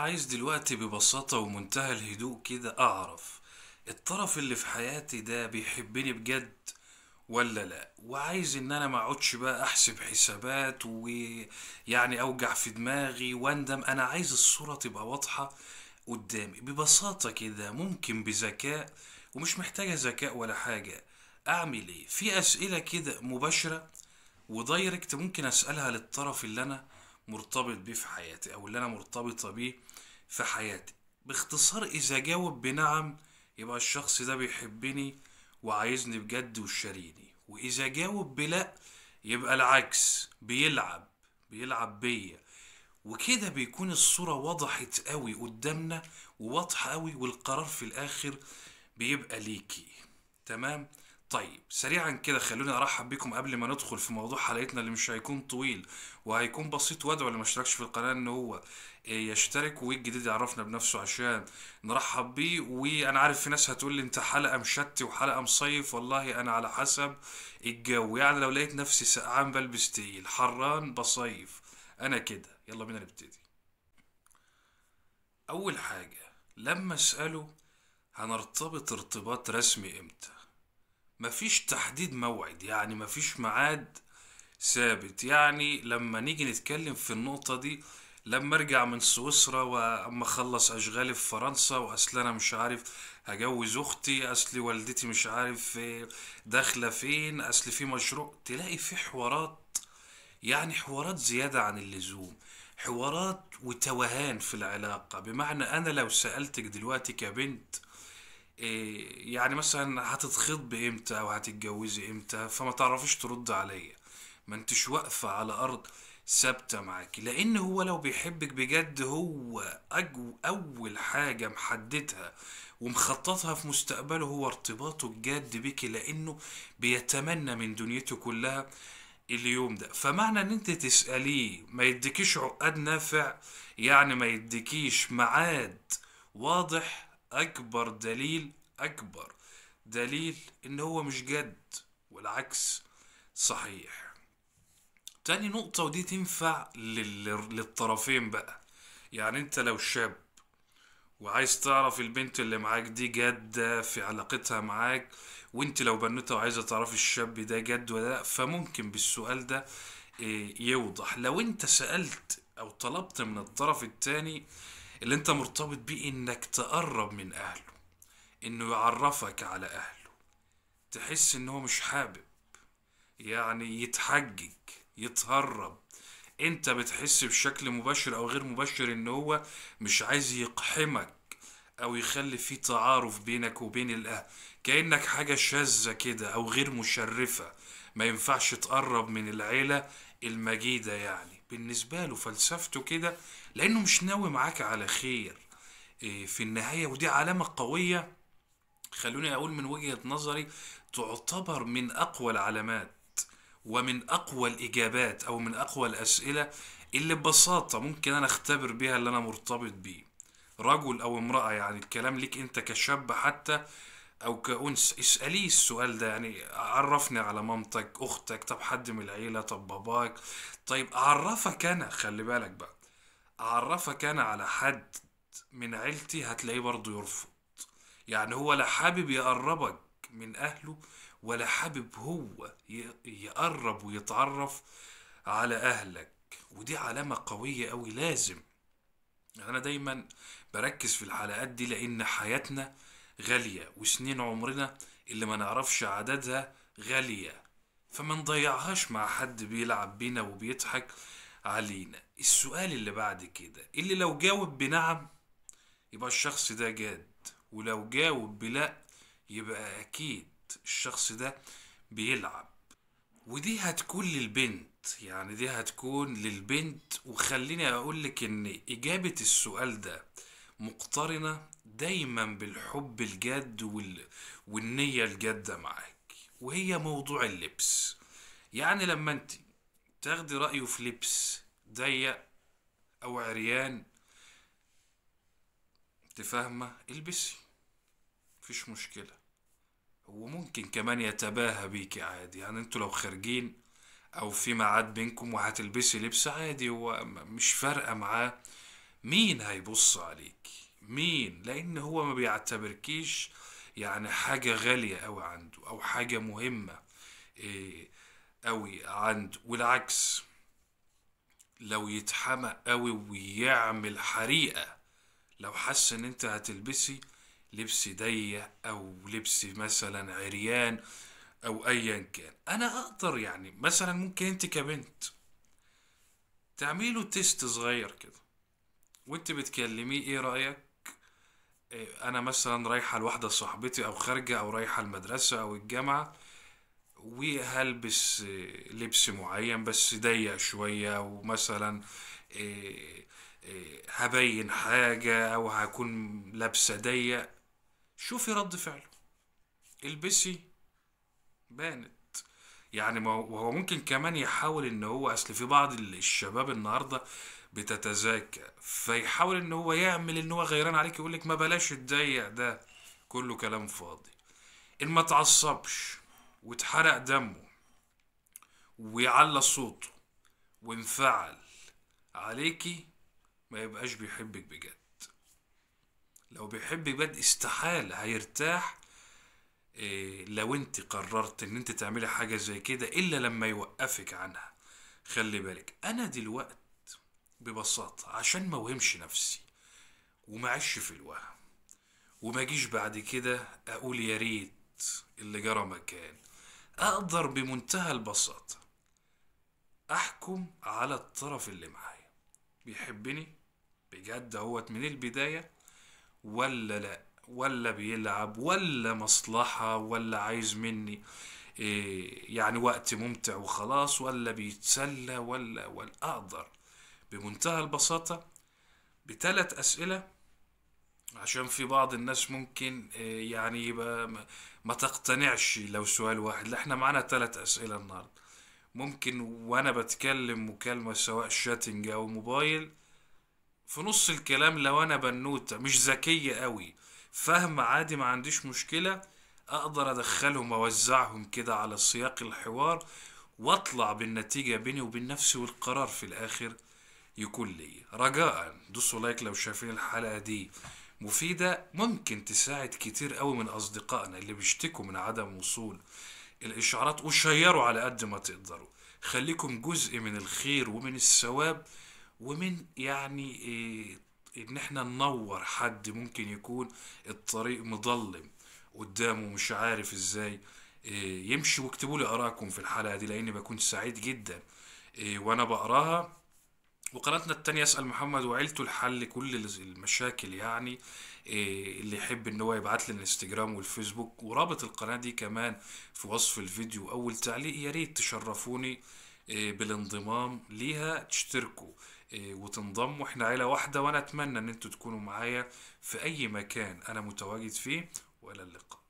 عايز دلوقتي ببساطة ومنتهى الهدوء كده أعرف الطرف اللي في حياتي ده بيحبني بجد ولا لأ وعايز إن أنا ما أقعدش بقى أحسب حسابات ويعني أوجع في دماغي وأندم أنا عايز الصورة تبقى واضحة قدامي ببساطة كده ممكن بذكاء ومش محتاجة ذكاء ولا حاجة أعمل إيه في أسئلة كده مباشرة ودايركت ممكن أسألها للطرف اللي أنا مرتبط بيه في حياتي او اللي انا مرتبطه بيه في حياتي باختصار اذا جاوب بنعم يبقى الشخص ده بيحبني وعايزني بجد وشاريني واذا جاوب بلا يبقى العكس بيلعب بيلعب بيا وكده بيكون الصورة وضحت قوي قدامنا وواضحة قوي والقرار في الآخر بيبقى ليكي تمام؟ طيب سريعا كده خلوني ارحب بكم قبل ما ندخل في موضوع حلقتنا اللي مش هيكون طويل وهيكون بسيط وادعو اللي ما اشتركش في القناه ان هو يشترك والجديد يعرفنا بنفسه عشان نرحب بيه وانا عارف في ناس هتقول لي انت حلقه مشتي وحلقه مصيف والله انا على حسب الجو يعني لو لقيت نفسي سقعان بلبس تقيل حران بصيف انا كده يلا بينا نبتدي اول حاجه لما اساله هنرتبط ارتباط رسمي امتى مفيش تحديد موعد يعني مفيش معاد ثابت يعني لما نيجي نتكلم في النقطة دي لما ارجع من سويسرا واما اخلص اشغالي في فرنسا واصل انا مش عارف هجوز اختي اصل والدتي مش عارف داخله فين اصل في مشروع تلاقي في حوارات يعني حوارات زياده عن اللزوم حوارات وتوهان في العلاقه بمعنى انا لو سالتك دلوقتي كبنت إيه، يعني مثلا هتتخطبي امتى او هتتجوزي امتى فما تعرفيش ترد عليا ما انتش واقفه على ارض ثابته معاكي لان هو لو بيحبك بجد هو أجو اول حاجه محددها ومخططها في مستقبله هو ارتباطه الجاد بيكي لانه بيتمنى من دنيته كلها اليوم ده فمعنى ان انت تساليه ما يديكيش عقاد نافع يعني ما يديكيش معاد واضح اكبر دليل اكبر دليل ان هو مش جد والعكس صحيح تاني نقطة ودي تنفع للطرفين بقى يعني انت لو شاب وعايز تعرف البنت اللي معاك دي جادة في علاقتها معاك وانت لو بنتها وعايزة تعرف الشاب ده جد ولا لا فممكن بالسؤال ده آه، يوضح لو انت سألت او طلبت من الطرف التاني اللي انت مرتبط بيه انك تقرب من اهله انه يعرفك على اهله تحس ان هو مش حابب يعني يتحجج يتهرب انت بتحس بشكل مباشر او غير مباشر ان هو مش عايز يقحمك او يخلي فيه تعارف بينك وبين الاهل كانك حاجه شاذه كده او غير مشرفه ما ينفعش تقرب من العيله المجيده يعني بالنسبة له فلسفته كده لأنه مش ناوي معاك على خير آه، في النهاية ودي علامة قوية خلوني أقول من وجهة نظري تعتبر من أقوى العلامات ومن أقوى الإجابات أو من أقوى الأسئلة اللي ببساطة ممكن أنا أختبر بها اللي أنا مرتبط بيه رجل أو امرأة يعني الكلام ليك أنت كشاب حتى او كأنس اساليه السؤال ده يعني عرفني على مامتك اختك طب حد من العيله طب باباك طيب اعرفك انا خلي بالك بقى اعرفك انا على حد من عيلتي هتلاقيه برضه يرفض يعني هو لا حابب يقربك من اهله ولا حابب هو يقرب ويتعرف على اهلك ودي علامه قويه قوي لازم انا دايما بركز في الحلقات دي لان حياتنا غالية وسنين عمرنا اللي ما نعرفش عددها غالية فما نضيعهاش مع حد بيلعب بينا وبيضحك علينا السؤال اللي بعد كده اللي لو جاوب بنعم يبقى الشخص ده جاد ولو جاوب بلا يبقى أكيد الشخص ده بيلعب ودي هتكون للبنت يعني دي هتكون للبنت وخليني أقولك إن إجابة السؤال ده مقترنة دايما بالحب الجاد وال... والنية الجادة معاك وهي موضوع اللبس يعني لما انت تاخدي رأيه في لبس ضيق أو عريان تفهمة البسي مفيش مشكلة هو ممكن كمان يتباهى بيكي عادي يعني انتوا لو خارجين او في ميعاد بينكم وهتلبسي لبس عادي هو مش فارقه معاه مين هيبص عليك مين لان هو ما بيعتبركيش يعني حاجة غالية أوي عنده أو حاجة مهمة إيه، أوي عنده والعكس لو يتحمق أوي ويعمل حريقة لو حس إن أنت هتلبسي لبس ضيق أو لبس مثلا عريان أو أيا كان أنا أقدر يعني مثلا ممكن أنت كبنت تعمله تيست صغير كده وانت بتكلميه ايه رايك إيه، انا مثلا رايحه لواحده صاحبتي او خارجه او رايحه المدرسه او الجامعه وهلبس إيه، لبس معين بس ضيق شويه ومثلا إيه، هبين حاجه او هكون لابسه ضيق شوفي رد فعله البسي بانت يعني ما هو ممكن كمان يحاول ان هو اصل في بعض الشباب النهارده بتتزاكى فيحاول ان هو يعمل ان هو غيران عليك يقول لك ما بلاش تضيق ده كله كلام فاضي ان ما تعصبش وتحرق دمه ويعلى صوته وانفعل عليكي ما يبقاش بيحبك بجد لو بيحبك بجد استحالة هيرتاح إيه لو انت قررت ان انت تعملي حاجة زي كده الا لما يوقفك عنها خلي بالك انا دلوقتي ببساطة عشان ما وهمش نفسي ومعيش في الوهم وما جيش بعد كده أقول يا ريت اللي جرى مكان أقدر بمنتهى البساطة أحكم على الطرف اللي معايا بيحبني بجد اهوت من البداية ولا لأ ولا بيلعب ولا مصلحة ولا عايز مني إيه يعني وقت ممتع وخلاص ولا بيتسلى ولا ولا أقدر بمنتهى البساطة بثلاث أسئلة عشان في بعض الناس ممكن آه، يعني يبقى ما تقتنعش لو سؤال واحد لا احنا معانا ثلاث أسئلة النهاردة ممكن وأنا بتكلم مكالمة سواء شاتنج أو موبايل في نص الكلام لو أنا بنوتة مش ذكية قوي فهم عادي ما عنديش مشكلة أقدر أدخلهم أوزعهم كده على سياق الحوار واطلع بالنتيجة بيني وبين نفسي والقرار في الآخر يكون ليا رجاء دوسوا لايك لو شايفين الحلقه دي مفيده ممكن تساعد كتير قوي من اصدقائنا اللي بيشتكوا من عدم وصول الاشعارات وشيروا على قد ما تقدروا خليكم جزء من الخير ومن الثواب ومن يعني إيه ان احنا ننور حد ممكن يكون الطريق مظلم قدامه مش عارف ازاي إيه يمشي واكتبوا لي ارائكم في الحلقه دي لاني بكون سعيد جدا إيه وانا بقراها وقناتنا التانية اسأل محمد وعيلته لحل كل المشاكل يعني إيه، اللي يحب ان هو يبعت لي الانستجرام والفيسبوك ورابط القناة دي كمان في وصف الفيديو اول تعليق يا ريت تشرفوني إيه، بالانضمام ليها تشتركوا إيه، وتنضموا احنا عيلة واحدة وانا اتمنى ان انتوا تكونوا معايا في اي مكان انا متواجد فيه والى اللقاء